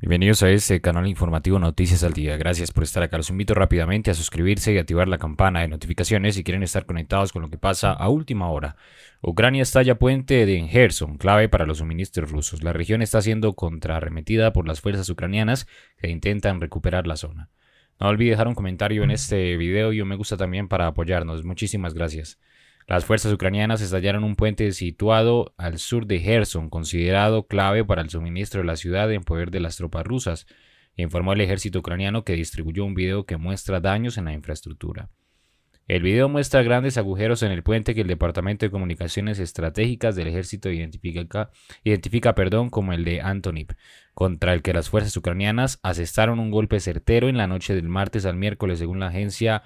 Bienvenidos a este canal informativo Noticias al Día. Gracias por estar acá. Los invito rápidamente a suscribirse y activar la campana de notificaciones si quieren estar conectados con lo que pasa a última hora. Ucrania estalla puente de Gerson, clave para los suministros rusos. La región está siendo contrarremetida por las fuerzas ucranianas que intentan recuperar la zona. No olvide dejar un comentario en este video y un me gusta también para apoyarnos. Muchísimas gracias. Las fuerzas ucranianas estallaron un puente situado al sur de Gerson, considerado clave para el suministro de la ciudad en poder de las tropas rusas, informó el ejército ucraniano que distribuyó un video que muestra daños en la infraestructura. El video muestra grandes agujeros en el puente que el Departamento de Comunicaciones Estratégicas del Ejército identifica, perdón, como el de Antoniv, contra el que las fuerzas ucranianas asestaron un golpe certero en la noche del martes al miércoles según la agencia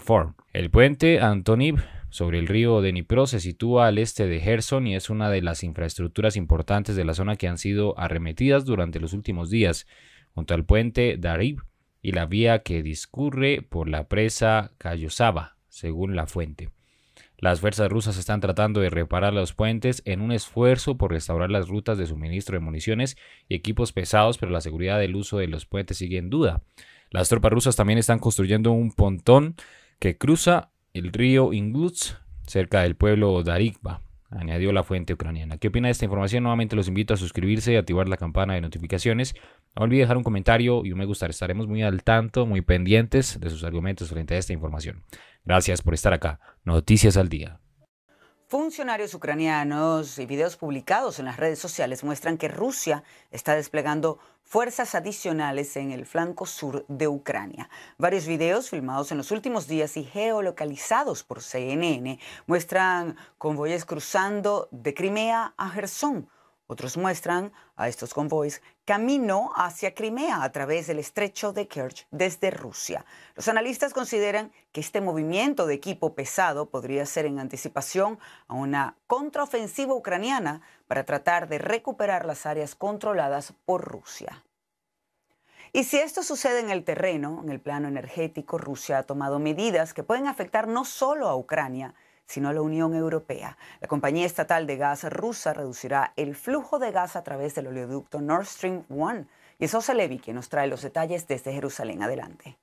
Form. El puente Antonip sobre el río Dnipro se sitúa al este de Gerson y es una de las infraestructuras importantes de la zona que han sido arremetidas durante los últimos días, junto al puente Darib y la vía que discurre por la presa Kayosaba, según la fuente. Las fuerzas rusas están tratando de reparar los puentes en un esfuerzo por restaurar las rutas de suministro de municiones y equipos pesados, pero la seguridad del uso de los puentes sigue en duda. Las tropas rusas también están construyendo un pontón que cruza el río Inguts, cerca del pueblo Darikba, añadió la fuente ucraniana. ¿Qué opina de esta información? Nuevamente los invito a suscribirse, y activar la campana de notificaciones. No olvide dejar un comentario y un me gusta. Estaremos muy al tanto, muy pendientes de sus argumentos frente a esta información. Gracias por estar acá. Noticias al día. Funcionarios ucranianos y videos publicados en las redes sociales muestran que Rusia está desplegando fuerzas adicionales en el flanco sur de Ucrania. Varios videos filmados en los últimos días y geolocalizados por CNN muestran convoyes cruzando de Crimea a Gerson otros muestran a estos convoys camino hacia Crimea a través del estrecho de Kerch desde Rusia. Los analistas consideran que este movimiento de equipo pesado podría ser en anticipación a una contraofensiva ucraniana para tratar de recuperar las áreas controladas por Rusia. Y si esto sucede en el terreno, en el plano energético, Rusia ha tomado medidas que pueden afectar no solo a Ucrania, sino la Unión Europea. La compañía estatal de gas rusa reducirá el flujo de gas a través del oleoducto Nord Stream 1. Y es Osa Levy quien nos trae los detalles desde Jerusalén. Adelante.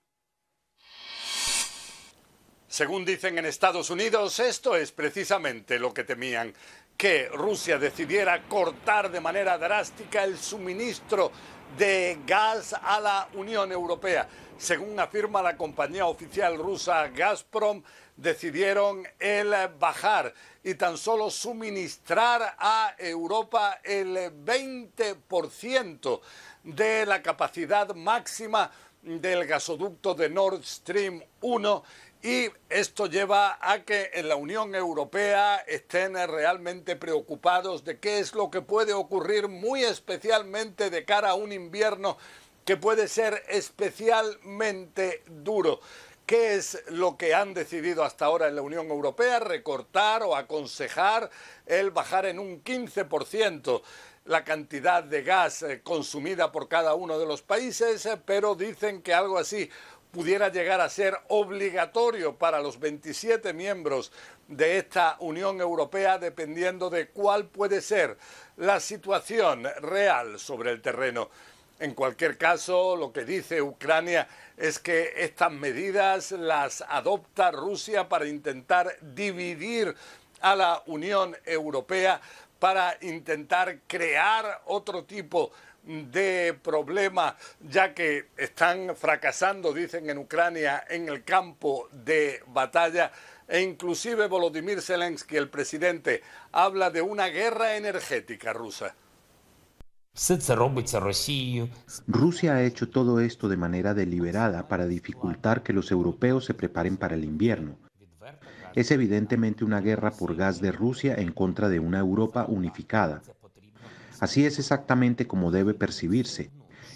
Según dicen en Estados Unidos, esto es precisamente lo que temían, que Rusia decidiera cortar de manera drástica el suministro de gas a la Unión Europea. Según afirma la compañía oficial rusa Gazprom, decidieron el bajar y tan solo suministrar a Europa el 20% de la capacidad máxima del gasoducto de Nord Stream 1 y esto lleva a que en la Unión Europea estén realmente preocupados de qué es lo que puede ocurrir muy especialmente de cara a un invierno que puede ser especialmente duro. ¿Qué es lo que han decidido hasta ahora en la Unión Europea? Recortar o aconsejar el bajar en un 15% la cantidad de gas eh, consumida por cada uno de los países, eh, pero dicen que algo así pudiera llegar a ser obligatorio para los 27 miembros de esta Unión Europea, dependiendo de cuál puede ser la situación real sobre el terreno. En cualquier caso, lo que dice Ucrania es que estas medidas las adopta Rusia para intentar dividir a la Unión Europea, para intentar crear otro tipo de problema, ya que están fracasando, dicen en Ucrania, en el campo de batalla. E inclusive Volodymyr Zelensky, el presidente, habla de una guerra energética rusa. Rusia ha hecho todo esto de manera deliberada para dificultar que los europeos se preparen para el invierno. Es evidentemente una guerra por gas de Rusia en contra de una Europa unificada. Así es exactamente como debe percibirse.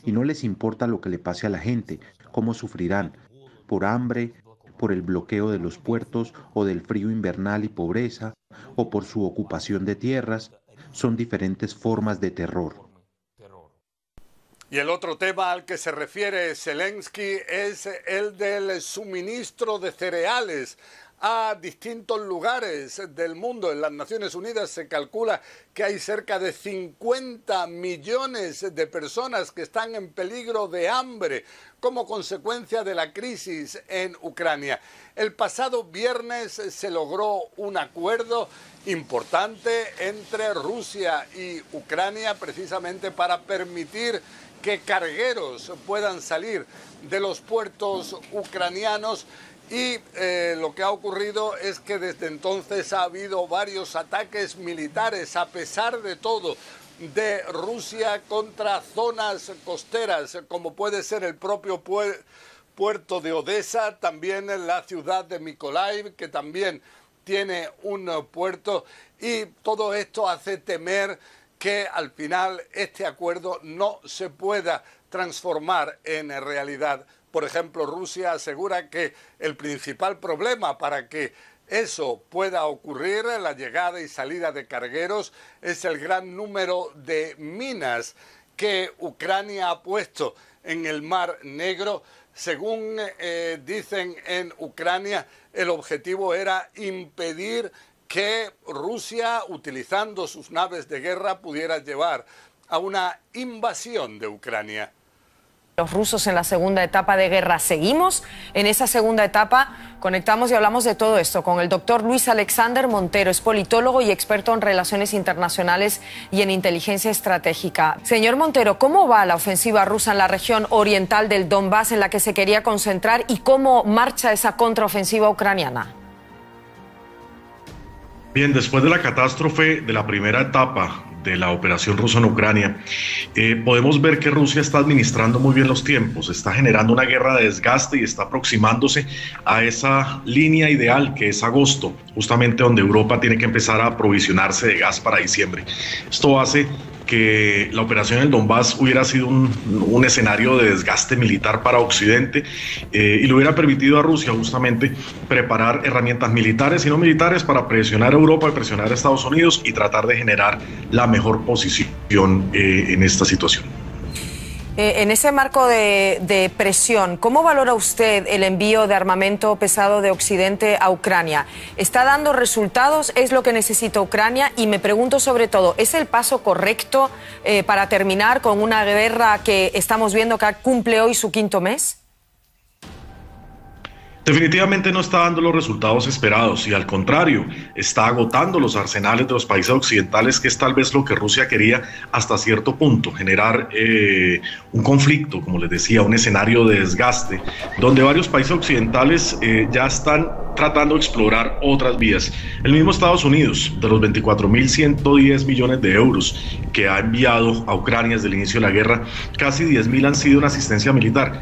Y no les importa lo que le pase a la gente, cómo sufrirán, por hambre, por el bloqueo de los puertos o del frío invernal y pobreza, o por su ocupación de tierras, son diferentes formas de terror. Y el otro tema al que se refiere Zelensky es el del suministro de cereales a distintos lugares del mundo. En las Naciones Unidas se calcula que hay cerca de 50 millones de personas que están en peligro de hambre como consecuencia de la crisis en Ucrania. El pasado viernes se logró un acuerdo importante entre Rusia y Ucrania precisamente para permitir que cargueros puedan salir de los puertos ucranianos y eh, lo que ha ocurrido es que desde entonces ha habido varios ataques militares, a pesar de todo, de Rusia contra zonas costeras, como puede ser el propio puerto de Odessa, también en la ciudad de Mykolaiv, que también tiene un puerto, y todo esto hace temer que al final este acuerdo no se pueda transformar en realidad. Por ejemplo, Rusia asegura que el principal problema para que eso pueda ocurrir, la llegada y salida de cargueros, es el gran número de minas que Ucrania ha puesto en el Mar Negro. Según eh, dicen en Ucrania, el objetivo era impedir que Rusia, utilizando sus naves de guerra, pudiera llevar a una invasión de Ucrania. Los rusos en la segunda etapa de guerra. Seguimos en esa segunda etapa, conectamos y hablamos de todo esto con el doctor Luis Alexander Montero, es politólogo y experto en relaciones internacionales y en inteligencia estratégica. Señor Montero, ¿cómo va la ofensiva rusa en la región oriental del Donbass en la que se quería concentrar y cómo marcha esa contraofensiva ucraniana? Bien, después de la catástrofe de la primera etapa de la operación rusa en Ucrania, eh, podemos ver que Rusia está administrando muy bien los tiempos, está generando una guerra de desgaste y está aproximándose a esa línea ideal que es agosto, justamente donde Europa tiene que empezar a aprovisionarse de gas para diciembre. Esto hace que la operación en Donbass hubiera sido un, escenario de desgaste militar para Occidente eh, y le hubiera permitido a Rusia justamente preparar herramientas militares y no militares para presionar a Europa y presionar a Estados Unidos y tratar de generar la mejor posición eh, en esta situación. Eh, en ese marco de, presión, ¿cómo valora usted el envío de armamento pesado de Occidente a Ucrania? ¿Está dando resultados? ¿Es lo que necesita Ucrania? Y me pregunto sobre todo, ¿es el paso correcto eh, para terminar con una guerra que estamos viendo que cumple hoy su quinto mes? Definitivamente no está dando los resultados esperados y al contrario, está agotando los arsenales de los países occidentales, que es tal vez lo que Rusia quería hasta cierto punto, generar eh, un conflicto, como les decía, un escenario de desgaste, donde varios países occidentales eh, ya están tratando de explorar otras vías. El mismo Estados Unidos, de los 24.110 millones de euros que ha enviado a Ucrania desde el inicio de la guerra, casi 10.000 han sido en asistencia militar